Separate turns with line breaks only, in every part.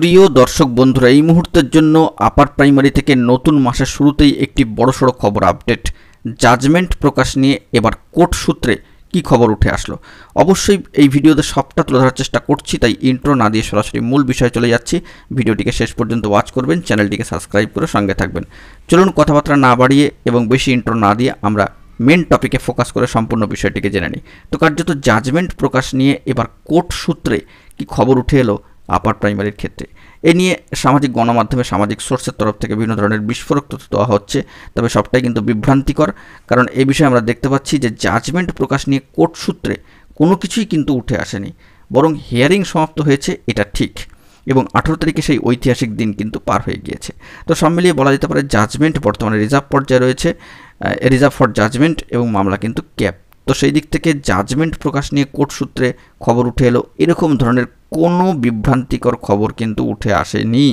প্রিয় দর্শক বন্ধুরা এই মুহূর্তের জন্য আপার প্রাইমারি থেকে নতুন মাসের শুরুতেই একটি বড়সড় খবর আপডেট জাজমেন্ট প্রকাশ নিয়ে এবার কোর্ট সূত্রে কি খবর উঠে আসলো অবশ্যই এই ভিডিওতে সবটা তুলে ধরার চেষ্টা করছি তাই ইন্ট্রো না দিয়ে সরাসরি মূল বিষয়ে চলে যাচ্ছি ভিডিওটিকে শেষ পর্যন্ত ওয়াচ করবেন চ্যানেলটিকে সাবস্ক্রাইব করে সঙ্গে থাকবেন চলুন কথাবার্তা না বাড়িয়ে এবং বেশি ইন্ট্রো না দিয়ে আমরা মেন টপিকে ফোকাস করে সম্পূর্ণ বিষয়টিকে জেনে নিই তো কার্যত জাজমেন্ট প্রকাশ নিয়ে এবার কোর্ট সূত্রে কি খবর উঠে এলো আপার প্রাইমারির ক্ষেত্রে এ নিয়ে সামাজিক গণমাধ্যমে সামাজিক সোর্সের তরফ থেকে বিভিন্ন ধরনের বিস্ফোরক তথ্য দেওয়া হচ্ছে তবে সবটাই কিন্তু বিভ্রান্তিকর কারণ এ বিষয়ে আমরা দেখতে পাচ্ছি যে জাজমেন্ট প্রকাশ নিয়ে কোর্ট সূত্রে কোনো কিছুই কিন্তু উঠে আসেনি বরং হিয়ারিং সমাপ্ত হয়েছে এটা ঠিক এবং আঠেরো তারিখে সেই ঐতিহাসিক দিন কিন্তু পার হয়ে গিয়েছে তো সব মিলিয়ে বলা যেতে পারে জাজমেন্ট বর্তমানে রিজার্ভ পর্যায়ে রয়েছে রিজার্ভ ফর জাজমেন্ট এবং মামলা কিন্তু ক্যাপ তো সেই দিক থেকে জাজমেন্ট প্রকাশ নিয়ে কোর্ট সূত্রে খবর উঠে এলো এরকম ধরনের কোনো বিভ্রান্তিকর খবর কিন্তু উঠে আসেনি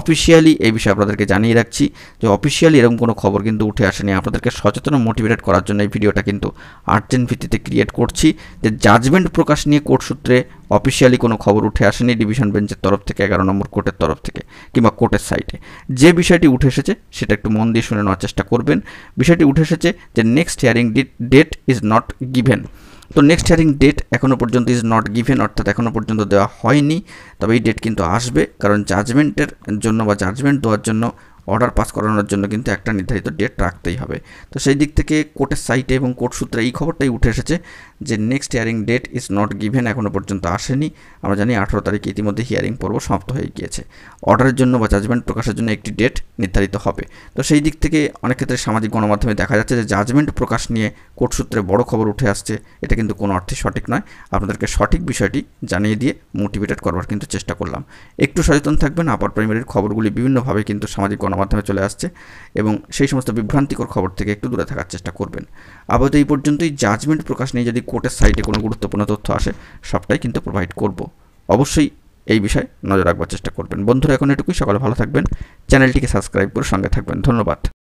অফিসিয়ালি এই বিষয়ে আপনাদেরকে জানিয়ে রাখছি যে অফিসিয়ালি এরকম কোনো খবর কিন্তু উঠে আসেনি আপনাদেরকে সচেতন মোটিভেটেড করার জন্য এই ভিডিওটা কিন্তু আর্জেন্ট ভিত্তিতে ক্রিয়েট করছি যে জাজমেন্ট প্রকাশ নিয়ে কোর্ট সূত্রে অফিসিয়ালি কোনো খবর উঠে আসেনি ডিভিশন বেঞ্চের তরফ থেকে এগারো নম্বর কোর্টের তরফ থেকে কিংবা কোর্টের সাইটে যে বিষয়টি উঠে এসেছে সেটা একটু মন দিয়ে শুনে নেওয়ার চেষ্টা করবেন বিষয়টি উঠে এসেছে যে next hearing date is not given তো নেক্সট হিয়ারিং ডেট এখনও পর্যন্ত ইজ নট গিভেন অর্থাৎ এখনও পর্যন্ত দেওয়া হয়নি তবে এই ডেট কিন্তু আসবে কারণ জাজমেন্টের জন্য বা জাজমেন্ট দেওয়ার জন্য অর্ডার পাস করানোর জন্য কিন্তু একটা নির্ধারিত ডেট রাখতেই হবে তো সেই দিক থেকে কোর্টের সাইটে এবং কোর্ট সূত্রে এই খবরটাই উঠে এসেছে যে next hearing date is not given এখনও পর্যন্ত আসেনি আমরা জানি আঠেরো তারিখে ইতিমধ্যে হিয়ারিং পর্ব সমাপ্ত হয়ে গিয়েছে অর্ডারের জন্য বা জাজমেন্ট প্রকাশের জন্য একটি ডেট নির্ধারিত হবে তো সেই দিক থেকে অনেক ক্ষেত্রে সামাজিক গণমাধ্যমে দেখা যাচ্ছে যে জাজমেন্ট প্রকাশ নিয়ে কোর্ট সূত্রে বড় খবর উঠে আসছে এটা কিন্তু কোনো অর্থে সঠিক নয় আপনাদেরকে সঠিক বিষয়টি জানিয়ে দিয়ে মোটিভেটেড করবার কিন্তু চেষ্টা করলাম একটু সচেতন থাকবেন আপার প্রাইমারির খবরগুলি বিভিন্নভাবে কিন্তু সামাজিক গণমাধ্যমে চলে আসছে এবং সেই সমস্ত বিভ্রান্তিকর খবর থেকে একটু দূরে থাকার চেষ্টা করবেন আপাতত এই পর্যন্তই জাজমেন্ট প্রকাশ নিয়ে যদি কোর্টের সাইটে কোনো গুরুত্বপূর্ণ তথ্য আসে সবটাই কিন্তু প্রোভাইড করব অবশ্যই এই বিষয়ে নজর রাখবার চেষ্টা করবেন বন্ধুরা এখন এটুকুই সকালে ভালো থাকবেন চ্যানেলটিকে সাবস্ক্রাইব করে সঙ্গে থাকবেন ধন্যবাদ